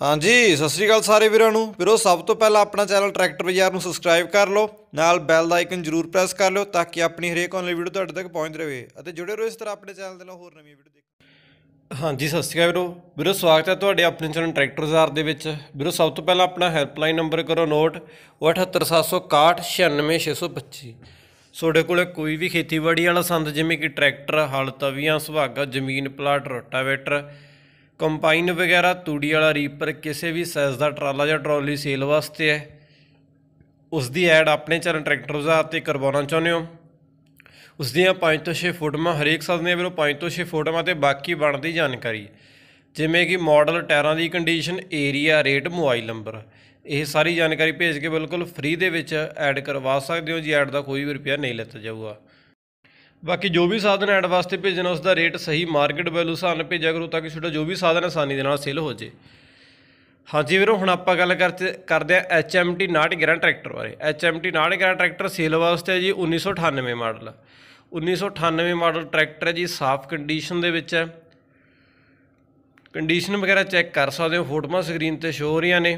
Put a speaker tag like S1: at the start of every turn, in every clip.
S1: ਹਾਂਜੀ ਸਤਿ ਸ੍ਰੀ ਅਕਾਲ ਸਾਰੇ ਵੀਰਾਂ ਨੂੰ ਵੀਰੋ ਸਭ ਤੋਂ ਪਹਿਲਾਂ ਆਪਣਾ ਚੈਨਲ ਟਰੈਕਟਰ ਬਾਜ਼ਾਰ ਨੂੰ ਸਬਸਕ੍ਰਾਈਬ ਕਰ ਲਓ ਨਾਲ ਬੈਲ ਦਾ ਆਈਕਨ ਜ਼ਰੂਰ ਪ੍ਰੈਸ ਕਰ ਲਓ ਤਾਂ ਕਿ ਆਪਣੀ ਹਰੇਕ ਆਨਲਾਈਨ ਵੀਡੀਓ ਤੁਹਾਡੇ ਤੱਕ ਪਹੁੰਚ ਰਵੇ ਅਤੇ ਜੁੜੇ ਰਹੋ ਇਸ ਤਰ੍ਹਾਂ ਆਪਣੇ ਚੈਨਲ ਦੇ ਨਾਲ ਹੋਰ ਨਵੀਆਂ ਵੀਡੀਓ ਦੇਖਣ ਹਾਂਜੀ ਸਤਿ ਸ੍ਰੀ ਅਕਾਲ ਵੀਰੋ ਵੀਰੋ ਸਵਾਗਤ ਹੈ ਤੁਹਾਡੇ ਆਪਣੇ ਚੈਨਲ ਟਰੈਕਟਰ ਬਾਜ਼ਾਰ ਦੇ ਵਿੱਚ ਵੀਰੋ ਸਭ ਤੋਂ ਪਹਿਲਾਂ ਆਪਣਾ ਹੈਲਪਲਾਈਨ ਨੰਬਰ ਕਰੋ ਨੋਟ 7876196625 ਤੁਹਾਡੇ ਕੋਲੇ ਕੋਈ ਵੀ ਖੇਤੀਬਾੜੀ ਵਾਲਾ ਸੰਦ ਜਿਵੇਂ ਕਿ ਟਰੈਕਟਰ ਹਲ ਤਵੀਆਂ ਸੁਹਾਗਾ ਜ਼ਮੀਨ ਪਲਾਟ ਰੋਟਾਵੇਟਰ ਕੰਬਾਈਨ ਵਗੈਰਾ ਤੂੜੀ ਵਾਲਾ ਰੀਪਰ ਕਿਸੇ ਵੀ ਸਾਈਜ਼ ਦਾ ਟਰਾਲਾ ਜਾਂ ਟਰਾਲੀ ਸੇਲ ਵਾਸਤੇ ਹੈ ਉਸ ਦੀ ਐਡ ਆਪਣੇ ਚਰਨ ਟਰੈਕਟਰ ਬਾਜ਼ਾਰ ਤੇ ਕਰਵਾਉਣਾ ਚਾਹੁੰਦੇ ਹੋ ਉਸ ਦੀਆਂ 5 ਤੋਂ 6 ਫੋਟੋਆਂ ਹਰੇਕ ਸਾਲ ਦੇ ਵੀਰੋ 5 ਤੋਂ 6 ਫੋਟੋਆਂ ਤੇ ਬਾਕੀ ਬਣਦੀ ਜਾਣਕਾਰੀ ਜਿਵੇਂ ਕਿ ਮਾਡਲ ਟਾਇਰਾਂ ਦੀ condition area rate mobile number ਇਹ ਸਾਰੀ ਜਾਣਕਾਰੀ ਭੇਜ ਕੇ ਬਿਲਕੁਲ ਫ੍ਰੀ ਦੇ ਵਿੱਚ ਐਡ ਕਰਵਾ ਸਕਦੇ ਹੋ ਜੀ ਐਡ ਦਾ ਕੋਈ ਵੀ ਰੁਪਿਆ ਨਹੀਂ ਲਿੱਤਾ ਜਾਊਗਾ ਬਾਕੀ ਜੋ ਵੀ ਸਾਧਨ ਐਡ ਵਾਸਤੇ ਭੇਜਣਾ ਉਸ ਦਾ ਰੇਟ ਸਹੀ ਮਾਰਕੀਟ ਵੈਲਿਊ ਸਾਨ ਭੇਜਿਆ ਕਰੋ ਤਾਂ ਕਿ ਤੁਹਾਡਾ ਜੋ ਵੀ ਸਾਧਨ ਆਸਾਨੀ ਦੇ ਨਾਲ ਸੇਲ ਹੋ ਜੇ ਹਾਂਜੀ ਵੀਰੋ ਹੁਣ ਆਪਾਂ ਗੱਲ ਕਰਦੇ ਆ HMT 911 ਟਰੈਕਟਰ ਬਾਰੇ HMT 911 ਟਰੈਕਟਰ ਸੇਲ ਵਾਸਤੇ ਹੈ ਜੀ 1998 ਮਾਡਲ 1998 ਮਾਡਲ ਟਰੈਕਟਰ ਹੈ ਜੀ ਸਾਫ਼ ਕੰਡੀਸ਼ਨ ਦੇ ਵਿੱਚ ਹੈ ਕੰਡੀਸ਼ਨ ਵਗੈਰਾ ਚੈੱਕ ਕਰ ਸਕਦੇ ਹੋ ਫੋਟੋਆਂ ਸਕਰੀਨ ਤੇ ਸ਼ੋ ਹੋ ਰਹੀਆਂ ਨੇ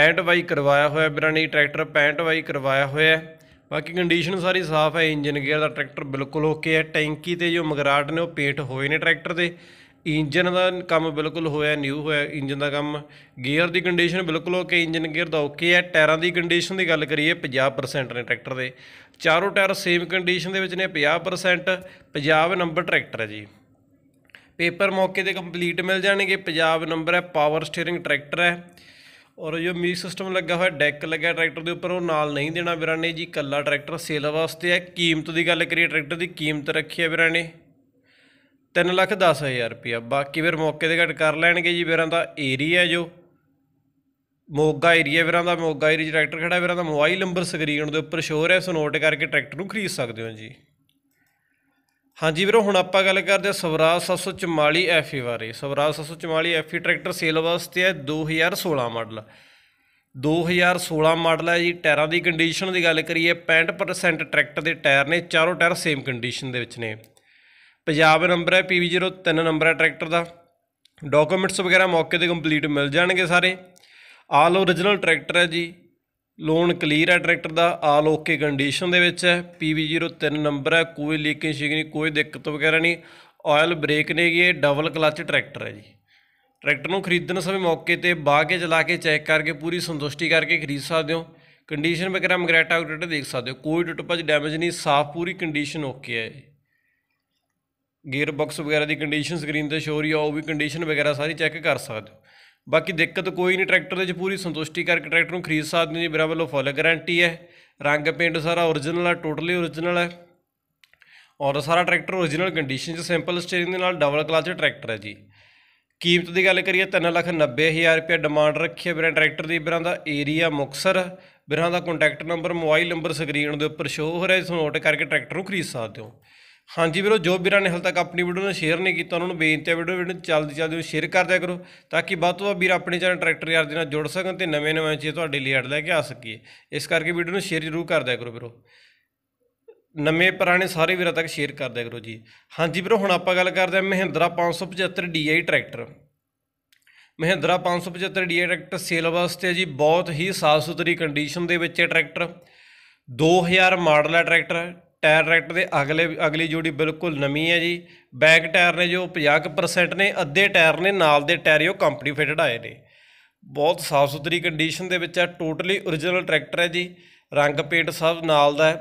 S1: 65 ਵਾਈ ਕਰਵਾਇਆ ਹੋਇਆ ਵੀਰਾਂ ਨੇ ਟਰੈਕਟਰ 65 ਵਾਈ ਕਰਵਾਇਆ ਹੋਇਆ ਹੈ ਬਾਕੀ ਕੰਡੀਸ਼ਨ ਸਾਰੀ ਸਾਫ਼ ਹੈ ਇੰਜਨ ਗੇਅਰ ਦਾ ਟਰੈਕਟਰ ਬਿਲਕੁਲ ਓਕੇ ਹੈ ਟੈਂਕੀ ਤੇ ਜੋ ਮਗਰਾਟ ਨੇ ਉਹ ਪੇਂਟ ਹੋਏ ਨੇ ਟਰੈਕਟਰ ਦੇ ਇੰਜਨ ਦਾ ਕੰਮ ਬਿਲਕੁਲ ਹੋਇਆ ਨਿਊ ਹੋਇਆ ਇੰਜਨ ਦਾ ਕੰਮ ਗੇਅਰ ਦੀ ਕੰਡੀਸ਼ਨ ਬਿਲਕੁਲ ਓਕੇ ਇੰਜਨ ਗੇਅਰ ਦਾ ਓਕੇ ਹੈ ਟਾਇਰਾਂ ਦੀ ਕੰਡੀਸ਼ਨ ਦੀ ਗੱਲ ਕਰੀਏ 50% ਨੇ ਟਰੈਕਟਰ ਦੇ ਚਾਰੋਂ ਟਾਇਰ ਸੇਮ ਕੰਡੀਸ਼ਨ ਦੇ ਵਿੱਚ ਨੇ 50% ਪੰਜਾਬ ਨੰਬਰ ਟਰੈਕਟਰ ਹੈ ਜੀ ਪੇਪਰ ਮੌਕੇ ਤੇ ਕੰਪਲੀਟ ਮਿਲ ਜਾਣਗੇ ਪੰਜਾਬ ਨੰਬਰ ਹੈ ਪਾਵਰ ਸਟੀਅਰਿੰਗ ਟਰੈਕਟਰ ਹੈ ਔਰ ਜੋ ਮੀ ਸਿਸਟਮ ਲੱਗਾ ਹੋਇਆ ਡੈਕ ਲੱਗਾ ਟਰੈਕਟਰ ਦੇ ਉੱਪਰ ਉਹ ਨਾਲ ਨਹੀਂ ਦੇਣਾ ਵੀਰਾਂ ਨੇ ਜੀ ਕੱਲਾ ਟਰੈਕਟਰ ਸੇਲ ਵਾਸਤੇ ਹੈ ਕੀਮਤ ਦੀ ਗੱਲ ਕਰੀਏ ਟਰੈਕਟਰ ਦੀ ਕੀਮਤ ਰੱਖੀ ਹੈ ਵੀਰਾਂ ਨੇ 3 ਲੱਖ 10 ਹਜ਼ਾਰ ਰੁਪਇਆ ਬਾਕੀ ਵੀਰ ਮੌਕੇ ਤੇ ਘਟ ਕਰ ਲੈਣਗੇ ਜੀ ਵੀਰਾਂ ਦਾ ਏਰੀਆ ਜੋ ਮੋਗਾ ਏਰੀਆ ਵੀਰਾਂ ਦਾ ਮੋਗਾ ਏਰੀਆ ਟਰੈਕਟਰ ਖੜਾ ਵੀਰਾਂ ਦਾ ਮੋਬਾਈਲ ਨੰਬਰ ਸਕਰੀਨ ਦੇ ਉੱਪਰ ਸ਼ੋਅ ਹੋ ਰਿਹਾ ਸੋ ਨੋਟ ਕਰਕੇ ਟਰੈਕਟਰ ਨੂੰ ਖਰੀਦ ਸਕਦੇ ਹੋ ਜੀ ਹਾਂਜੀ ਵੀਰੋ ਹੁਣ ਆਪਾਂ ਗੱਲ ਕਰਦੇ ਹਾਂ ਸਵਰਾਜ 744 ਈ e ਬਾਰੇ Swaraj 744 E e tractor sale ਵਾਸਤੇ ਹੈ 2016 ਮਾਡਲ 2016 ਮਾਡਲ ਹੈ ਜੀ ਟਾਇਰਾਂ ਦੀ ਕੰਡੀਸ਼ਨ ਦੀ ਗੱਲ ਕਰੀਏ 65% ਟਰੈਕਟਰ ਦੇ ਟਾਇਰ ਨੇ ਚਾਰੋਂ ਟਾਇਰ ਸੇਮ ਕੰਡੀਸ਼ਨ ਦੇ ਵਿੱਚ ਨੇ ਪੰਜਾਬ ਨੰਬਰ ਹੈ ਪੀਵੀ03 ਨੰਬਰ ਹੈ ਟਰੈਕਟਰ ਦਾ ਡਾਕੂਮੈਂਟਸ ਵਗੈਰਾ ਮੌਕੇ ਤੇ ਕੰਪਲੀਟ ਮਿਲ ਜਾਣਗੇ ਸਾਰੇ ਆਲ ਓਰੀਜਨਲ ਟਰੈਕਟਰ ਹੈ ਜੀ ਲੋਨ ਕਲੀਅਰ ਹੈ ਟਰੈਕਟਰ ਦਾ ਆਲ ਓਕੇ ਕੰਡੀਸ਼ਨ ਦੇ ਵਿੱਚ ਹੈ ਪੀਵੀ03 ਨੰਬਰ ਹੈ ਕੋਈ ਲੀਕੇਜ ਨਹੀਂ ਕੋਈ ਦਿੱਕਤ ਵਗੈਰਾ ਨਹੀਂ ਆਇਲ ਬ੍ਰੇਕ ਨੇਗੀ ਇਹ ਡਬਲ ਕਲਚ ਟਰੈਕਟਰ ਹੈ ਜੀ ਟਰੈਕਟਰ ਨੂੰ ਖਰੀਦਣ ਸਮੇਂ ਮੌਕੇ ਤੇ ਬਾਹ ਕੇ ਚਲਾ ਕੇ ਚੈੱਕ ਕਰਕੇ ਪੂਰੀ ਸੰਤੁਸ਼ਟੀ ਕਰਕੇ ਖਰੀਦ ਸਕਦੇ ਹੋ ਕੰਡੀਸ਼ਨ ਵਗੈਰਾ ਮਗਰੈਟਾ ਆਊਟਲੈਟ ਦੇਖ ਸਕਦੇ ਹੋ ਕੋਈ ਟੁੱਟ ਭੱਜ ਡੈਮੇਜ ਨਹੀਂ ਸਾਫ ਪੂਰੀ ਕੰਡੀਸ਼ਨ ਓਕੇ ਹੈ ਗੇਅਰ ਬਾਕਸ ਵਗੈਰਾ ਦੀ ਕੰਡੀਸ਼ਨ ਸਕਰੀਨ ਤੇ ਸ਼ੋ ਰਹੀ ਆ ਉਹ ਵੀ ਕੰਡੀਸ਼ਨ ਵਗੈਰਾ ਸਾਰੀ ਚੈੱਕ ਕਰ ਸਕਦੇ ਹੋ ਬਾਕੀ ਦਿੱਕਤ ਕੋਈ ਨਹੀਂ ਟਰੈਕਟਰ ਦੇ ਵਿੱਚ ਪੂਰੀ ਸੰਤੁਸ਼ਟੀ ਕਰਕੇ ਟਰੈਕਟਰ ਨੂੰ ਖਰੀਦ ਸਕਦੇ ਹੋ ਜੀ ਮੇਰਾ ਵੱਲੋਂ ਫੁੱਲ ਗਾਰੰਟੀ ਹੈ ਰੰਗ ਪੇਂਟ ਸਾਰਾ origignal ਹੈ ਟੋਟਲੀ origignal ਹੈ ਔਰ ਸਾਰਾ ਟਰੈਕਟਰ origignal ਕੰਡੀਸ਼ਨ 'ਚ ਸਿੰਪਲ ਸਟੀਅਰਿੰਗ ਦੇ ਨਾਲ ਡਬਲ ਕਲਚ ਟਰੈਕਟਰ ਹੈ ਜੀ ਕੀਮਤ ਦੀ ਗੱਲ ਕਰੀਏ 390000 ਰੁਪਏ ਡਿਮਾਂਡ ਰੱਖੀ ਹੈ ਵੀਰਾਂ ਟਰੈਕਟਰ ਦੀ ਵੀਰਾਂ ਦਾ ਏਰੀਆ ਮੁਕਸਰ ਵੀਰਾਂ ਦਾ contact number mobile number screen ਦੇ ਉੱਪਰ ਸ਼ੋ ਹੋ ਰਿਹਾ ਜੀ ਤੁਸੀਂ ਨੋਟ ਕਰਕੇ ਟਰੈਕਟਰ ਨੂੰ ਖਰੀਦ ਸਕਦੇ ਹੋ ਹਾਂਜੀ ਵੀਰੋ ਜੋ ਵੀਰਾਂ ਨੇ ਹਾਲ ਤੱਕ ਆਪਣੀ ਵੀਡੀਓ ਨੂੰ ਸ਼ੇਅਰ ਨਹੀਂ ਕੀਤਾ ਉਹਨਾਂ ਨੂੰ ਬੇਨਤੀ ਹੈ ਵੀਡੀਓ ਨੂੰ ਚੱਲਦੀ ਚੱਲਦੀ ਸ਼ੇਅਰ ਕਰ ਦਿਆ ਕਰੋ ਤਾਂ ਕਿ ਵੱਧ ਤੋਂ ਵੱਧ ਵੀਰ ਆਪਣੇ ਚੈਨਲ ਟਰੈਕਟਰ ਯਾਰ ਦੇ ਨਾਲ ਜੁੜ ਸਕਣ ਤੇ ਨਵੇਂ ਨਵੇਂ ਚੀਜ਼ ਤੁਹਾਡੇ ਲਈ ਐਡ ਲੈ ਕੇ ਆ ਸਕੀਏ ਇਸ ਕਰਕੇ ਵੀਡੀਓ ਨੂੰ ਸ਼ੇਅਰ ਜ਼ਰੂਰ ਕਰ ਦਿਆ ਕਰੋ ਵੀਰੋ ਨਵੇਂ ਪੁਰਾਣੇ ਸਾਰੇ ਵੀਰਾਂ ਤੱਕ ਸ਼ੇਅਰ ਕਰ ਦਿਆ ਕਰੋ ਜੀ ਹਾਂਜੀ ਵੀਰੋ ਹੁਣ ਆਪਾਂ ਗੱਲ ਕਰਦੇ ਹਾਂ Mahindra 575 DI tractor Mahindra 575 DI tractor sale ਵਾਸਤੇ ਜੀ ਬਹੁਤ ਹੀ ਸਾਫ ਸੁਥਰੀ ਕੰਡੀਸ਼ਨ ਦੇ ਵਿੱਚ ਹੈ ਟਰੈਕਟਰ 2000 ਮਾਡਲ ਹੈ ਟਰੈਕਟਰ ਟਾਇਰ ਰੈਕਟ ਦੇ ਅਗਲੇ ਅਗਲੀ ਜੋੜੀ ਬਿਲਕੁਲ ਨਵੀਂ ਹੈ ਜੀ ਬੈਕ ਟਾਇਰ ਨੇ ਜੋ 50% ਨੇ ਅੱਧੇ ਟਾਇਰ ਨੇ ਨਾਲ ਦੇ ਟਾਇਰ ਉਹ ਕੰਪਨੀ ਫਿਟਡ ਆਏ ਨੇ ਬਹੁਤ ਸਾਫ ਸੁਥਰੀ ਕੰਡੀਸ਼ਨ ਦੇ ਵਿੱਚ ਹੈ ਟੋਟਲੀ origignal ਟਰੈਕਟਰ ਹੈ ਜੀ ਰੰਗ ਪੇਂਟ ਸਭ ਨਾਲ ਦਾ ਹੈ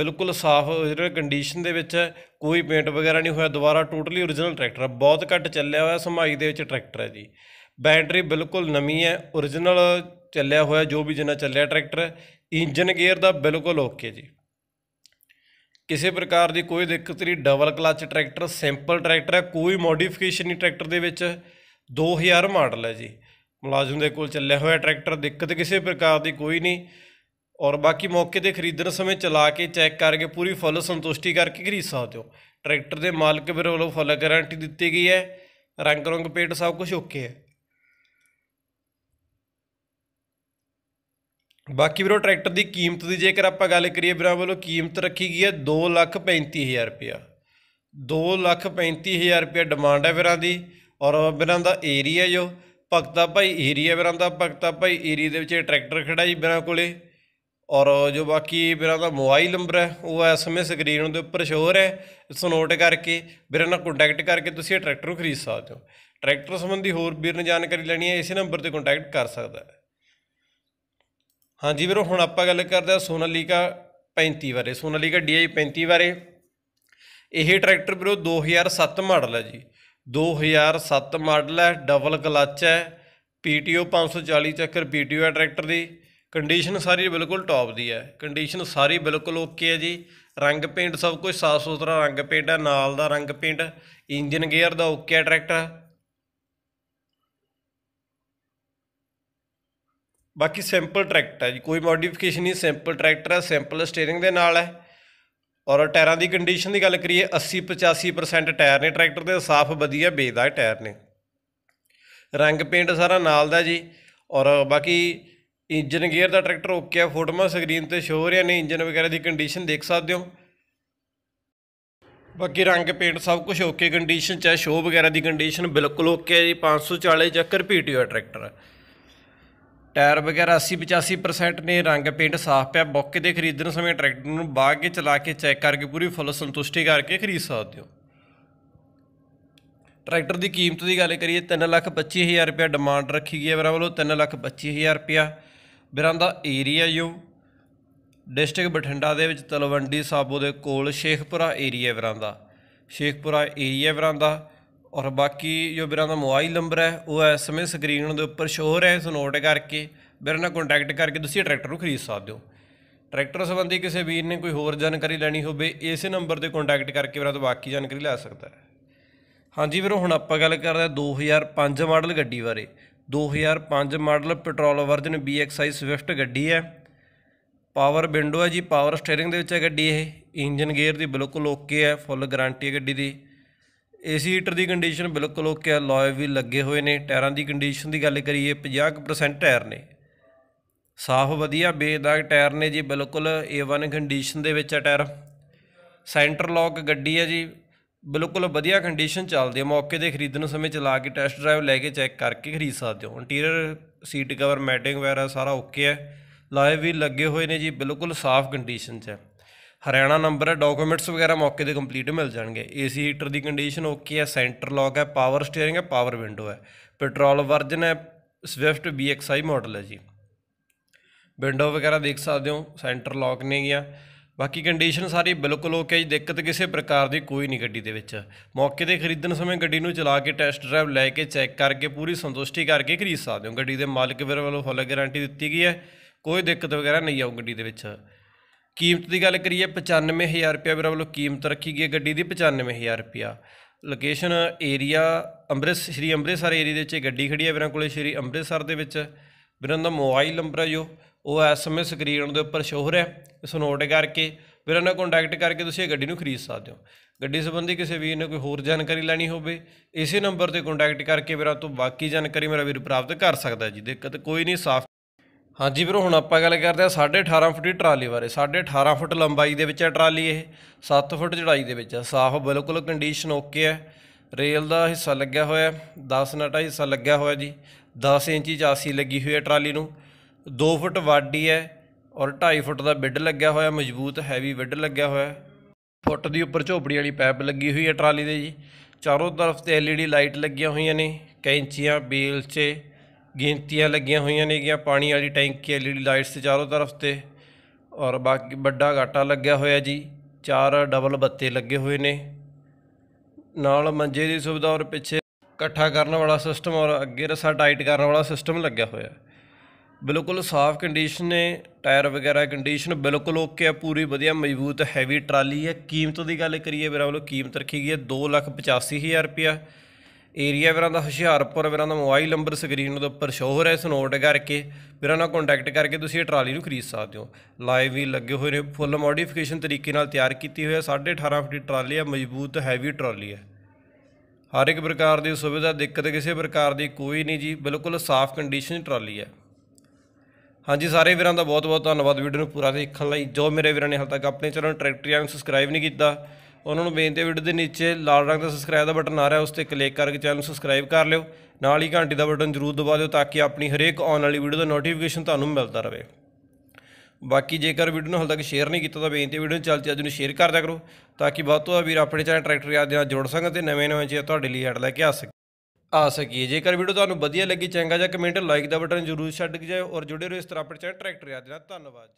S1: ਬਿਲਕੁਲ ਸਾਫ origignal ਕੰਡੀਸ਼ਨ ਦੇ ਵਿੱਚ ਹੈ ਕੋਈ ਪੇਂਟ ਵਗੈਰਾ ਨਹੀਂ ਹੋਇਆ ਦੁਬਾਰਾ ਟੋਟਲੀ origignal ਟਰੈਕਟਰ ਹੈ ਬਹੁਤ ਘੱਟ ਚੱਲਿਆ ਹੋਇਆ ਸਮਾਈ ਦੇ ਵਿੱਚ ਟਰੈਕਟਰ ਹੈ ਜੀ ਬੈਟਰੀ ਬਿਲਕੁਲ ਨਵੀਂ ਹੈ origignal ਚੱਲਿਆ ਹੋਇਆ ਜੋ ਵੀ ਜਿੰਨਾ ਚੱਲਿਆ ਟਰੈਕਟਰ ਇੰਜਨ ਗੇਅਰ ਦਾ ਬਿਲਕੁਲ ਓਕੇ ਜੀ ਕਿਸੇ ਪ੍ਰਕਾਰ ਦੀ ਕੋਈ ਦਿੱਕਤ ਨਹੀਂ double clutch tractor simple tractor ਹੈ ਕੋਈ ਮੋਡੀਫਿਕੇਸ਼ਨ ਨਹੀਂ ਟਰੈਕਟਰ ਦੇ ਵਿੱਚ 2000 ਮਾਡਲ ਹੈ ਜੀ ਮੁਲਾਜ਼ਮ ਦੇ ਕੋਲ ਚੱਲਿਆ ਹੋਇਆ ਟਰੈਕਟਰ ਦਿੱਕਤ ਕਿਸੇ ਪ੍ਰਕਾਰ ਦੀ ਕੋਈ ਨਹੀਂ ਔਰ ਬਾਕੀ ਮੌਕੇ ਤੇ ਖਰੀਦਣ ਸਮੇਂ ਚਲਾ ਕੇ ਚੈੱਕ ਕਰਕੇ ਪੂਰੀ ਫੁੱਲ ਸੰਤੁਸ਼ਟੀ ਕਰਕੇ ਖਰੀਦ ਸਕਦੇ ਹੋ ਟਰੈਕਟਰ ਦੇ ਮਾਲਕ ਵੀਰ ਵੱਲੋਂ ਫੁੱਲ ਗਾਰੰਟੀ ਦਿੱਤੀ ਗਈ ਹੈ ਰੰਗ ਰੰਗ ਪੇਟ ਸਭ ਕੁਝ ਓਕੇ ਹੈ ਬਾਕੀ ਵੀਰੋ ਟਰੈਕਟਰ ਦੀ ਕੀਮਤ ਦੀ ਜੇਕਰ ਆਪਾਂ ਗੱਲ ਕਰੀਏ ਵੀਰਾਂ ਵੱਲੋਂ ਕੀਮਤ ਰੱਖੀ ਗਈ ਹੈ 2,35,000 ਰੁਪਇਆ 2,35,000 ਰੁਪਇਆ ਡਿਮਾਂਡ ਹੈ ਵੀਰਾਂ ਦੀ ਔਰ ਵੀਰਾਂ ਦਾ ਏਰੀਆ ਜੋ ਭਗਤਾ ਭਾਈ ਏਰੀਆ ਵੀਰਾਂ ਦਾ ਭਗਤਾ ਭਾਈ ਏਰੀਆ ਦੇ ਵਿੱਚ ਟਰੈਕਟਰ ਖੜਾ ਜੀ ਵੀਰਾਂ ਕੋਲੇ ਔਰ ਜੋ ਬਾਕੀ ਵੀਰਾਂ ਦਾ ਮੋਬਾਈਲ ਨੰਬਰ ਹੈ ਉਹ ਇਸ ਸਮੇਂ ਸਕਰੀਨ ਦੇ ਉੱਪਰ ਸ਼ੋਰ ਹੈ ਇਸ ਨੂੰ ਨੋਟ ਕਰਕੇ ਵੀਰਾਂ ਨਾਲ ਕੰਟੈਕਟ ਕਰਕੇ ਤੁਸੀਂ ਇਹ ਟਰੈਕਟਰ ਨੂੰ ਖਰੀਦ ਸਕਦੇ ਹੋ ਟਰੈਕਟਰ ਸੰਬੰਧੀ ਹੋਰ ਵੀਰ ਨੇ ਜਾਣਕਾਰੀ ਲੈਣੀ ਹੈ ਇਸੇ ਨੰਬਰ ਤੇ ਕੰਟੈਕਟ ਕਰ ਸਕਦਾ ਹੈ ਹਾਂਜੀ ਵੀਰੋ ਹੁਣ ਆਪਾਂ ਗੱਲ ਕਰਦੇ ਆ ਸੋਨਾਲੀਕਾ 35 ਬਾਰੇ ਸੋਨਾਲੀਕਾ DI 35 ਬਾਰੇ ਇਹ ਟਰੈਕਟਰ ਵੀਰੋ 2007 ਮਾਡਲ ਹੈ ਜੀ 2007 ਮਾਡਲ ਹੈ ਡਬਲ ਕਲਚ ਹੈ PTO 540 ਚੱਕਰ PTO ਹੈ ਟਰੈਕਟਰ ਦੀ ਕੰਡੀਸ਼ਨ ਸਾਰੀ ਬਿਲਕੁਲ ਟੌਪ ਦੀ ਹੈ ਕੰਡੀਸ਼ਨ ਸਾਰੀ ਬਿਲਕੁਲ ਓਕੇ ਹੈ ਜੀ ਰੰਗ ਪੇਂਟ ਸਭ ਕੁਝ ਸਾਫ ਸੁਥਰਾ ਰੰਗ ਪੇਂਟ ਹੈ ਨਾਲ ਦਾ ਰੰਗ ਪੇਂਟ ਇੰਜਨ ਗੇਅਰ ਦਾ ਓਕੇ ਹੈ ਟਰੈਕਟਰ ਬਾਕੀ ਸਿੰਪਲ ਟਰੈਕਟਰ ਹੈ ਜੀ ਕੋਈ ਮੋਡੀਫਿਕੇਸ਼ਨ ਨਹੀਂ ਸਿੰਪਲ ਟਰੈਕਟਰ ਹੈ ਸਿੰਪਲ ਸਟੀering ਦੇ ਨਾਲ ਹੈ ਔਰ ਟਾਇਰਾਂ ਦੀ ਕੰਡੀਸ਼ਨ ਦੀ ਗੱਲ ਕਰੀਏ 80 85% ਟਾਇਰ ਨੇ ਟਰੈਕਟਰ ਦੇ ਸਾਫ਼ ਵਧੀਆ ਬੇਦਾ ਟਾਇਰ ਨੇ ਰੰਗ ਪੇਂਟ ਸਾਰਾ ਨਾਲ ਦਾ ਜੀ ਔਰ ਬਾਕੀ ਇੰਜਨ ਗੇਅਰ ਦਾ ਟਰੈਕਟਰ ਓਕੇ ਆ ਫੋਟੋਆਂ ਸਕਰੀਨ ਤੇ ਸ਼ੋ ਹੋ ਰਿਹਾ ਨੇ ਇੰਜਨ ਵਗੈਰਾ ਦੀ ਕੰਡੀਸ਼ਨ ਦੇਖ ਸਕਦੇ ਹੋ ਬਾਕੀ ਰੰਗ ਪੇਂਟ ਸਭ ਕੁਝ ਓਕੇ ਕੰਡੀਸ਼ਨ ਚ ਹੈ ਸ਼ੋ ਵਗੈਰਾ ਦੀ ਕੰਡੀਸ਼ਨ ਬਿਲਕੁਲ ਓਕੇ ਹੈ ਜੀ 540 ਚੱਕਰ ਪੀਟੀਓ ਟਰੈਕਟਰ ਹੈ ਟਾਇਰ ਵਗੈਰਾ 80 85% ਨੇ ਰੰਗ ਪੇਂਟ ਸਾਫ਼ ਪਿਆ ਬੁੱਕ ਦੇ ਖਰੀਦਣ ਸਮੇਂ ਟਰੈਕਟਰ ਨੂੰ ਬਾਹ ਕੇ ਚਲਾ ਕੇ ਚੈੱਕ ਕਰਕੇ ਪੂਰੀ ਫੁੱਲ ਸੰਤੁਸ਼ਟੀ ਕਰਕੇ ਖਰੀਦ ਸਕਦੇ ਹੋ ਟਰੈਕਟਰ ਦੀ ਕੀਮਤ ਦੀ ਗੱਲ ਕਰੀਏ 325000 ਰੁਪਏ ਡਿਮਾਂਡ ਰੱਖੀ ਗਈ ਹੈ ਵੀਰਾਂ ਵੱਲੋਂ 325000 ਰੁਪਏ ਵੀਰਾਂ ਦਾ ਏਰੀਆ ਜੋ ਡਿਸਟ੍ਰਿਕਟ ਬਠਿੰਡਾ ਦੇ ਵਿੱਚ ਤਲਵੰਡੀ ਸਾਬੋ ਦੇ ਕੋਲ ਸ਼ੇਖਪੁਰਾ ਏਰੀਆ ਵੀਰਾਂ ਦਾ ਸ਼ੇਖਪੁਰਾ ਏਰੀਆ ਵੀਰਾਂ ਦਾ ਔਰ ਬਾਕੀ ਜੋ ਮੇਰਾ ਦਾ ਮੋਬਾਈਲ ਨੰਬਰ ਹੈ ਉਹ ਹੈ ਸਮੇਂ ਸਕਰੀਨ ਦੇ ਉੱਪਰ ਸ਼ੋਅ ਰਿਹਾ ਇਸ ਨੋਟ ਕਰਕੇ ਮੇਰੇ ਨਾਲ ਕੰਟੈਕਟ ਕਰਕੇ ਤੁਸੀਂ ਟਰੈਕਟਰ ਨੂੰ ਖਰੀਦ ਸਕਦੇ ਹੋ ਟਰੈਕਟਰ ਸੰਬੰਧੀ ਕਿਸੇ ਵੀਰ ਨੇ ਕੋਈ ਹੋਰ ਜਾਣਕਾਰੀ ਲੈਣੀ ਹੋਵੇ ਇਸੇ ਨੰਬਰ ਤੇ ਕੰਟੈਕਟ ਕਰਕੇ ਮੇਰਾ ਤੋਂ ਬਾਕੀ ਜਾਣਕਾਰੀ ਲੈ ਸਕਦਾ ਹੈ ਹਾਂਜੀ ਵੀਰੋ ਹੁਣ ਆਪਾਂ ਗੱਲ ਕਰਦੇ ਹਾਂ 2005 ਮਾਡਲ ਗੱਡੀ ਬਾਰੇ 2005 model petrol version BXi Swift ਗੱਡੀ ਹੈ ਪਾਵਰ ਵਿੰਡੋ ਹੈ ਜੀ ਪਾਵਰ ਸਟੀering ਦੇ ਵਿੱਚ ਹੈ ਗੱਡੀ ਇਹ ਇੰਜਨ ਗੇਅਰ ਦੀ ਬਿਲਕੁਲ ਓਕੇ ਹੈ ਫੁੱਲ ਗਾਰੰਟੀ ਹੈ ਗੱਡੀ ਦੀ ਏਸੀ ਹੀਟਰ ਦੀ ਕੰਡੀਸ਼ਨ ਬਿਲਕੁਲ ਓਕੇ ਆ ਲੋਏ ਵੀ ਲੱਗੇ ਹੋਏ ਨੇ ਟਾਇਰਾਂ ਦੀ ਕੰਡੀਸ਼ਨ ਦੀ ਗੱਲ ਕਰੀਏ 50% ਟਾਇਰ ਨੇ ਸਾਫ਼ ਵਧੀਆ ਬੇਦਾਗ ਟਾਇਰ ਨੇ ਜੀ ਬਿਲਕੁਲ A1 ਕੰਡੀਸ਼ਨ ਦੇ ਵਿੱਚ ਆ ਟਾਇਰ ਸੈਂਟਰ ਲੌਕ ਗੱਡੀ ਆ ਜੀ ਬਿਲਕੁਲ ਵਧੀਆ ਕੰਡੀਸ਼ਨ ਚੱਲਦੀ ਹੈ ਮੌਕੇ ਦੇ ਖਰੀਦਣ ਸਮੇਂ ਚਲਾ ਕੇ ਟੈਸਟ ਡਰਾਈਵ ਲੈ ਕੇ ਚੈੱਕ ਕਰਕੇ ਖਰੀਦ ਸਕਦੇ ਹੋ ਇੰਟੀਰੀਅਰ ਸੀਟ ਕਵਰ ਮੈਟਿੰਗ ਵਗੈਰਾ ਸਾਰਾ ਓਕੇ ਹੈ ਲਾਏ ਵੀ ਲੱਗੇ ਹੋਏ ਨੇ ਜੀ ਬਿਲਕੁਲ ਸਾਫ਼ ਕੰਡੀਸ਼ਨ 'ਚ ਹੈ ਹਰਿਆਣਾ ਨੰਬਰ ਹੈ ਡਾਕੂਮੈਂਟਸ ਵਗੈਰਾ ਮੌਕੇ ਤੇ ਕੰਪਲੀਟ ਮਿਲ ਜਾਣਗੇ ਏਸੀ ਹੀਟਰ ਦੀ ਕੰਡੀਸ਼ਨ ਓਕੇ ਹੈ ਸੈਂਟਰ ਲੌਕ ਹੈ ਪਾਵਰ ਸਟੀਅਰਿੰਗ ਹੈ ਪਾਵਰ ਵਿੰਡੋ ਹੈ ਪੈਟਰੋਲ ਵਰਜਨ ਹੈ ਸਵਿਫਟ ਬੀਐਕਸਆਈ ਮਾਡਲ ਹੈ ਜੀ ਵਿੰਡੋ ਵਗੈਰਾ ਦੇਖ ਸਕਦੇ ਹੋ ਸੈਂਟਰ ਲੌਕ ਨੇ ਗਿਆ ਬਾਕੀ ਕੰਡੀਸ਼ਨ ਸਾਰੀ ਬਿਲਕੁਲ ਓਕੇ ਜੀ ਦਿੱਕਤ ਕਿਸੇ ਪ੍ਰਕਾਰ ਦੀ ਕੋਈ ਨਹੀਂ ਗੱਡੀ ਦੇ ਵਿੱਚ ਮੌਕੇ ਤੇ ਖਰੀਦਣ ਸਮੇਂ ਗੱਡੀ ਨੂੰ ਚਲਾ ਕੇ ਟੈਸਟ ਡਰਾਈਵ ਲੈ ਕੇ ਚੈੱਕ ਕਰਕੇ ਪੂਰੀ ਸੰਤੁਸ਼ਟੀ ਕਰਕੇ ਖਰੀਦ ਸਕਦੇ ਹੋ ਗੱਡੀ ਦੇ ਮਾਲਕ ਵੀਰ ਵੱਲੋਂ ਫੁੱਲ ਗਾਰੰਟੀ ਦਿੱਤੀ ਗਈ ਹੈ ਕੋਈ ਦਿੱਕਤ ਵਗੈਰਾ ਨਹੀਂ ਆਉ ਗੱਡੀ ਦੇ ਵਿੱਚ ਕੀਮਤ ਦੀ ਗੱਲ ਕਰੀਏ 95000 ਰੁਪਿਆ ਵੀਰਾਂ ਵੱਲੋਂ ਕੀਮਤ ਰੱਖੀ ਗਈ ਹੈ ਗੱਡੀ ਦੀ 95000 ਰੁਪਿਆ location area Amrit Shri Amritsar area ਦੇ ਵਿੱਚ ਗੱਡੀ ਖੜੀ ਹੈ ਵੀਰਾਂ ਕੋਲੇ ਸ਼੍ਰੀ ਅੰਮ੍ਰਿਤਸਰ ਦੇ ਵਿੱਚ ਵੀਰਾਂ ਦਾ ਮੋਬਾਈਲ ਨੰਬਰ ਹੈ ਜੋ ਉਹ ਐਸਐਮਐਸ ਸਕਰੀਨ ਦੇ ਉੱਪਰ ਸ਼ੋਅ ਹੋ ਰਿਹਾ ਇਸ ਨੂੰ ਨੋਟ ਕਰਕੇ ਵੀਰਾਂ ਨਾਲ ਕੰਟੈਕਟ ਕਰਕੇ ਤੁਸੀਂ ਇਹ ਗੱਡੀ ਨੂੰ ਖਰੀਦ ਸਕਦੇ ਹੋ ਗੱਡੀ ਸੰਬੰਧੀ ਕਿਸੇ ਵੀਰ ਨੇ ਕੋਈ ਹੋਰ ਜਾਣਕਾਰੀ ਲੈਣੀ ਹੋਵੇ ਇਸੇ ਨੰਬਰ ਤੇ ਕੰਟੈਕਟ ਕਰਕੇ ਵੀਰਾਂ ਤੋਂ ਬਾਕੀ ਜਾਣਕਾਰੀ ਮੇਰਾ ਵੀਰ ਪ੍ਰਾਪਤ ਕਰ ਸਕਦਾ ਜੀ ਦਿੱਕਤ ਕੋਈ ਨਹੀਂ ਸਾਫ਼ ਹਾਂਜੀ ਵੀਰੋ ਹੁਣ ਆਪਾਂ ਗੱਲ ਕਰਦੇ ਆ 18.5 ਫੁੱਟ ਦੀ ਟਰਾਲੀ ਬਾਰੇ 18.5 ਫੁੱਟ ਲੰਬਾਈ ਦੇ ਵਿੱਚ ਹੈ ਟਰਾਲੀ ਇਹ 7 ਫੁੱਟ ਚੜਾਈ ਦੇ ਵਿੱਚ ਹੈ ਸਾਫ ਬਿਲਕੁਲ ਕੰਡੀਸ਼ਨ ਓਕੇ ਹੈ ਰੇਲ ਦਾ ਹਿੱਸਾ ਲੱਗਿਆ ਹੋਇਆ 10 ਨਟਾ ਹਿੱਸਾ ਲੱਗਿਆ ਹੋਇਆ ਜੀ 10 ਇੰਚੀ ਚਾਸੀ ਲੱਗੀ ਹੋਈ ਹੈ ਟਰਾਲੀ ਨੂੰ 2 ਫੁੱਟ ਵਾਡੀ ਹੈ ਔਰ 2.5 ਫੁੱਟ ਦਾ ਬਿੱਡ ਲੱਗਿਆ ਹੋਇਆ ਮਜ਼ਬੂਤ ਹੈਵੀ ਬਿੱਡ ਲੱਗਿਆ ਹੋਇਆ ਫੁੱਟ ਦੀ ਉੱਪਰ ਝੋਪੜੀ ਵਾਲੀ ਪਾਈਪ ਲੱਗੀ ਹੋਈ ਹੈ ਟਰਾਲੀ ਦੇ ਜੀ ਚਾਰੋਂ ਤਰਫ ਤੇ ਐਲਈਡੀ ਲਾਈਟ ਲੱਗੀਆਂ ਹੋਈਆਂ ਨੇ ਕੈਂਚੀਆਂ 'ਚੇ ਗਿਣਤੀਆਂ ਲੱਗੀਆਂ ਹੋਈਆਂ ਨੇਗੀਆਂ ਪਾਣੀ ਵਾਲੀ ਟੈਂਕੀ ਐਲਈਡੀ ਲਾਈਟਸ ਤੇ ਚਾਰੋਂ ਤਰਫ ਤੇ ਔਰ ਬਾਕੀ ਵੱਡਾ ਘਾਟਾ ਲੱਗਿਆ ਹੋਇਆ ਜੀ ਚਾਰ ਡਬਲ ਬੱਤੇ ਲੱਗੇ ਹੋਏ ਨੇ ਨਾਲ ਮੰਜੇ ਦੀ ਸੁਵਿਧਾ ਔਰ ਪਿੱਛੇ ਇਕੱਠਾ ਕਰਨ ਵਾਲਾ ਸਿਸਟਮ ਔਰ ਅੱਗੇ ਰਸਾ ਟਾਈਟ ਕਰਨ ਵਾਲਾ ਸਿਸਟਮ ਲੱਗਿਆ ਹੋਇਆ ਬਿਲਕੁਲ ਸਾਫ਼ ਕੰਡੀਸ਼ਨ ਨੇ ਟਾਇਰ ਵਗੈਰਾ ਕੰਡੀਸ਼ਨ ਬਿਲਕੁਲ ਓਕੇ ਆ ਪੂਰੀ ਵਧੀਆ ਮਜ਼ਬੂਤ ਹੈਵੀ ਟਰਾਲੀ ਹੈ ਕੀਮਤ ਦੀ ਗੱਲ ਕਰੀਏ ਮੇਰਾ ਵੱਲੋਂ ਕੀਮਤ ਰੱਖੀ ਗਈ ਹੈ 285000 ਰੁਪਿਆ ਏਰੀਆ ਵੀਰਾਂ ਦਾ ਹੁਸ਼ਿਆਰਪੁਰ ਵੀਰਾਂ ਦਾ ਮੋਬਾਈਲ ਨੰਬਰ ਸਕਰੀਨ ਦੇ ਉੱਪਰ ਸ਼ੋਅ ਹੋ ਰਿਹਾ ਇਸ ਨੋਟ ਕਰਕੇ ਵੀਰਾਂ ਨਾਲ ਕੰਟੈਕਟ ਕਰਕੇ ਤੁਸੀਂ ਇਹ ਟਰਾਲੀ ਨੂੰ ਖਰੀਦ ਸਕਦੇ ਹੋ ਲਾਈਵ ਵੀ ਲੱਗੇ ਹੋਏ ਨੇ ਫੁੱਲ ਮੋਡੀਫਿਕੇਸ਼ਨ ਤਰੀਕੇ ਨਾਲ ਤਿਆਰ ਕੀਤੀ ਹੋਈ ਹੈ 18.5 ਫੁੱਟ ਟਰਾਲੀ ਹੈ ਮਜ਼ਬੂਤ ਹੈਵੀ ਟਰਾਲੀ ਹੈ ਹਰ ਇੱਕ ਪ੍ਰਕਾਰ ਦੀ ਸੁਵਿਧਾ ਦਿੱਕਤ ਕਿਸੇ ਪ੍ਰਕਾਰ ਦੀ ਕੋਈ ਨਹੀਂ ਜੀ ਬਿਲਕੁਲ ਸਾਫ਼ ਕੰਡੀਸ਼ਨ ਟਰਾਲੀ ਹੈ ਹਾਂਜੀ ਸਾਰੇ ਵੀਰਾਂ ਦਾ ਬਹੁਤ ਬਹੁਤ ਧੰਨਵਾਦ ਵੀਡੀਓ ਨੂੰ ਪੂਰਾ ਦੇਖਣ ਲਈ ਜੋ ਮੇਰੇ ਵੀਰਾਂ ਨੇ ਹਾਲ ਤੱਕ ਆਪਣੇ ਚੈਨਲ ਟਰੈਕਟਰ ਨੂੰ ਸਬਸਕ੍ਰਾਈਬ ਨਹੀਂ ਕੀਤਾ ਉਹਨਾਂ ਨੂੰ ਬੇਨਤੀ ਵੀਡੀਓ ਦੇ ਨੀਚੇ ਲਾਲ ਰੰਗ ਦਾ ਸਬਸਕ੍ਰਾਈਬ ਦਾ ਬਟਨ ਆ ਰਿਹਾ ਉਸ ਤੇ ਕਲਿੱਕ ਕਰਕੇ ਚੈਨਲ ਨੂੰ ਸਬਸਕ੍ਰਾਈਬ ਕਰ ਲਿਓ ਨਾਲ ਹੀ ਘੰਟੀ ਦਾ ਬਟਨ ਜ਼ਰੂਰ ਦਬਾ ਦਿਓ ਤਾਂ ਕਿ ਆਪਣੀ ਹਰੇਕ ਆਉਣ ਵਾਲੀ ਵੀਡੀਓ ਦਾ ਨੋਟੀਫਿਕੇਸ਼ਨ ਤੁਹਾਨੂੰ ਮਿਲਦਾ ਰਹੇ ਬਾਕੀ ਜੇਕਰ ਵੀਡੀਓ ਨੂੰ ਹਾਲ ਤੱਕ ਸ਼ੇਅਰ ਨਹੀਂ ਕੀਤਾ ਤਾਂ ਬੇਨਤੀ ਵੀਡੀਓ ਨੂੰ ਚਲਤੀ ਅੱਜ ਨੂੰ ਸ਼ੇਅਰ ਕਰ ਦਿਆ ਕਰੋ ਤਾਂ ਕਿ ਵੱਧ ਤੋਂ ਵੱਧ ਵੀਰ ਆਪਣੇ ਚੈਨਲ ਟਰੈਕਟਰ ਯਾਦ ਦੇ ਨਾਲ ਜੁੜ ਸਕਣ ਤੇ ਨਵੇਂ ਨਵੇਂ ਚੀਜ਼ ਤੁਹਾਡੇ ਲਈ ਐਡ ਲੈ ਕੇ ਆ ਸਕੀ ਆ ਸਕੀਏ ਜੇਕਰ ਵੀਡੀਓ ਤੁਹਾਨੂੰ ਵਧੀਆ ਲੱਗੀ ਚੰਗਾ ਜਾਂ ਕਮੈਂਟ ਲਾਈਕ ਦਾ ਬਟਨ ਜ਼ਰੂਰ ਛੱਡ ਕੇ ਜਾਓ ਔਰ ਜੁੜੇ ਰਹੋ ਇਸ ਤਰ੍ਹਾਂ ਆਪਣੇ ਚੈਨਲ ਟਰੈਕਟਰ ਯਾਦ ਦੇ ਨਾਲ ਧੰਨਵਾਦ